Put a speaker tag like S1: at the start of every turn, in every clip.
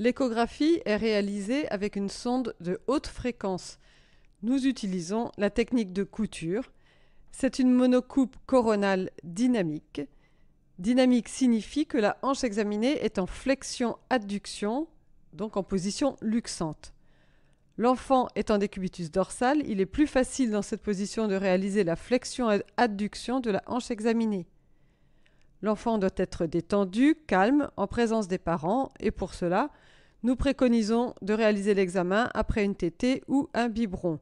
S1: L'échographie est réalisée avec une sonde de haute fréquence. Nous utilisons la technique de couture. C'est une monocoupe coronale dynamique. Dynamique signifie que la hanche examinée est en flexion-adduction, donc en position luxante. L'enfant étant décubitus dorsal, il est plus facile dans cette position de réaliser la flexion-adduction de la hanche examinée. L'enfant doit être détendu, calme, en présence des parents, et pour cela, nous préconisons de réaliser l'examen après une T.T. ou un biberon.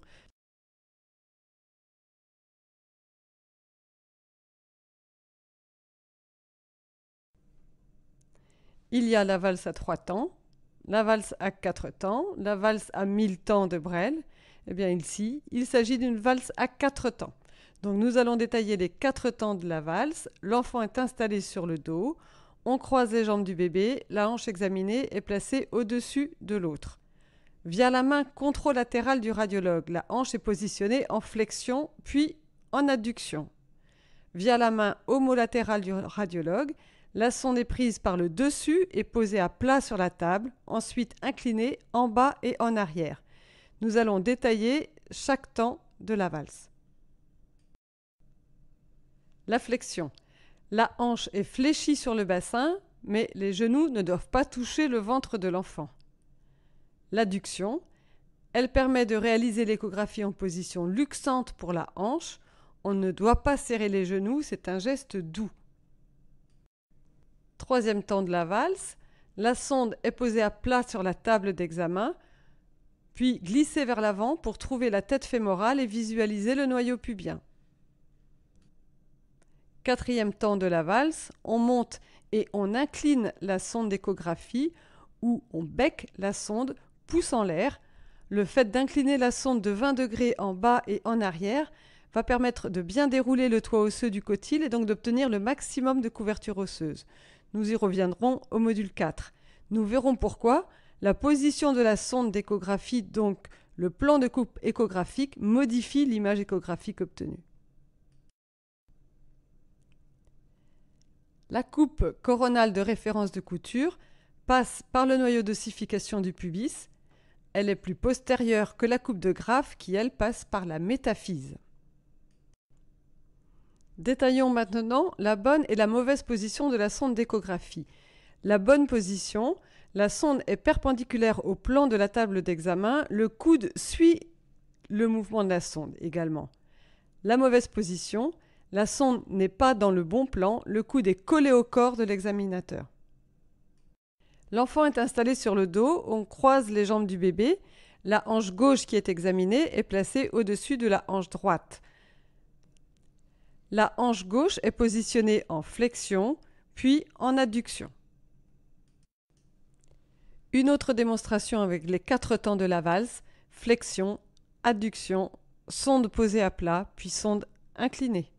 S1: Il y a la valse à trois temps, la valse à quatre temps, la valse à mille temps de Brel. Eh bien ici, il s'agit d'une valse à quatre temps. Donc nous allons détailler les quatre temps de la valse. L'enfant est installé sur le dos. On croise les jambes du bébé, la hanche examinée est placée au-dessus de l'autre. Via la main controlatérale du radiologue, la hanche est positionnée en flexion puis en adduction. Via la main homolatérale du radiologue, la sonde est prise par le dessus et posée à plat sur la table, ensuite inclinée en bas et en arrière. Nous allons détailler chaque temps de la valse. La flexion. La hanche est fléchie sur le bassin, mais les genoux ne doivent pas toucher le ventre de l'enfant. L'adduction, elle permet de réaliser l'échographie en position luxante pour la hanche. On ne doit pas serrer les genoux, c'est un geste doux. Troisième temps de la valse, la sonde est posée à plat sur la table d'examen, puis glissée vers l'avant pour trouver la tête fémorale et visualiser le noyau pubien. Quatrième temps de la valse, on monte et on incline la sonde d'échographie ou on bec la sonde, pousse en l'air. Le fait d'incliner la sonde de 20 degrés en bas et en arrière va permettre de bien dérouler le toit osseux du cotyle et donc d'obtenir le maximum de couverture osseuse. Nous y reviendrons au module 4. Nous verrons pourquoi la position de la sonde d'échographie, donc le plan de coupe échographique, modifie l'image échographique obtenue. La coupe coronale de référence de couture passe par le noyau d'ossification du pubis. Elle est plus postérieure que la coupe de graphe qui, elle, passe par la métaphyse. Détaillons maintenant la bonne et la mauvaise position de la sonde d'échographie. La bonne position, la sonde est perpendiculaire au plan de la table d'examen, le coude suit le mouvement de la sonde également. La mauvaise position, la sonde n'est pas dans le bon plan, le coude est collé au corps de l'examinateur. L'enfant est installé sur le dos, on croise les jambes du bébé. La hanche gauche qui est examinée est placée au-dessus de la hanche droite. La hanche gauche est positionnée en flexion, puis en adduction. Une autre démonstration avec les quatre temps de la valse, flexion, adduction, sonde posée à plat, puis sonde inclinée.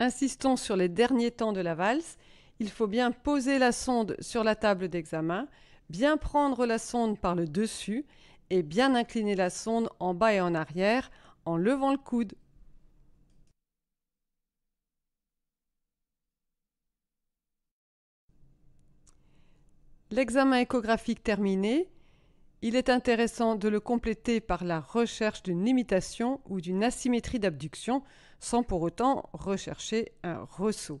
S1: Insistons sur les derniers temps de la valse. Il faut bien poser la sonde sur la table d'examen, bien prendre la sonde par le dessus et bien incliner la sonde en bas et en arrière en levant le coude. L'examen échographique terminé, il est intéressant de le compléter par la recherche d'une imitation ou d'une asymétrie d'abduction sans pour autant rechercher un ressaut.